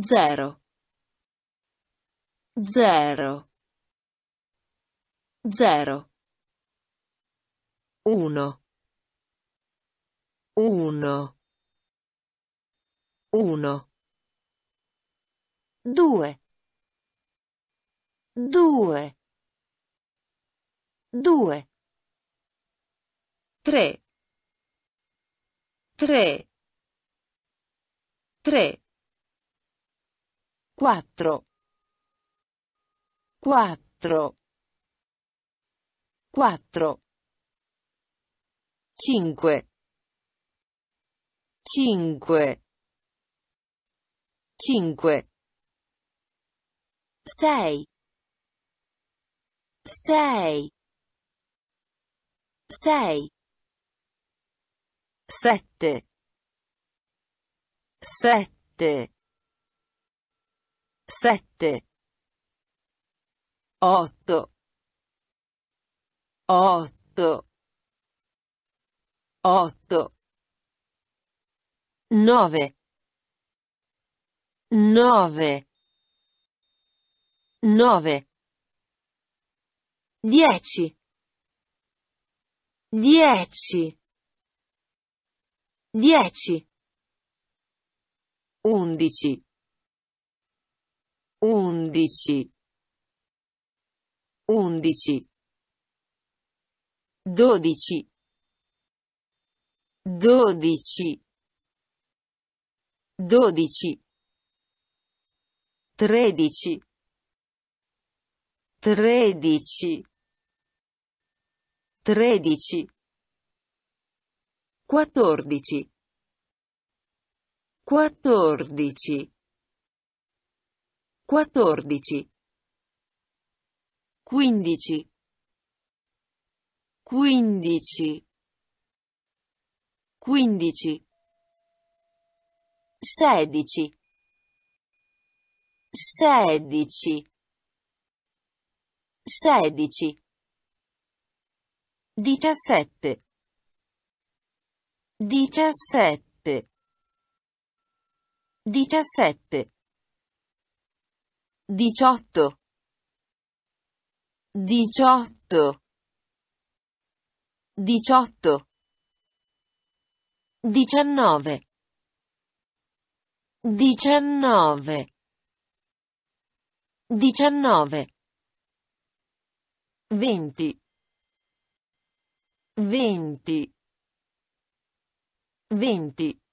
zero zero zero uno uno uno due due due tre tre tre quattro quattro quattro cinque cinque cinque sei sei sei sette sette sette otto otto otto nove nove nove dieci dieci dieci undici undici, undici, dodici, dodici, dodici, tredici, tredici, tredici, quattordici, quattordici quattordici, quindici, quindici, quindici, sedici, sedici, sedici, diciassette, diciassette, diciassette diciotto diciotto diciotto diciannove diciannove diciannove venti venti venti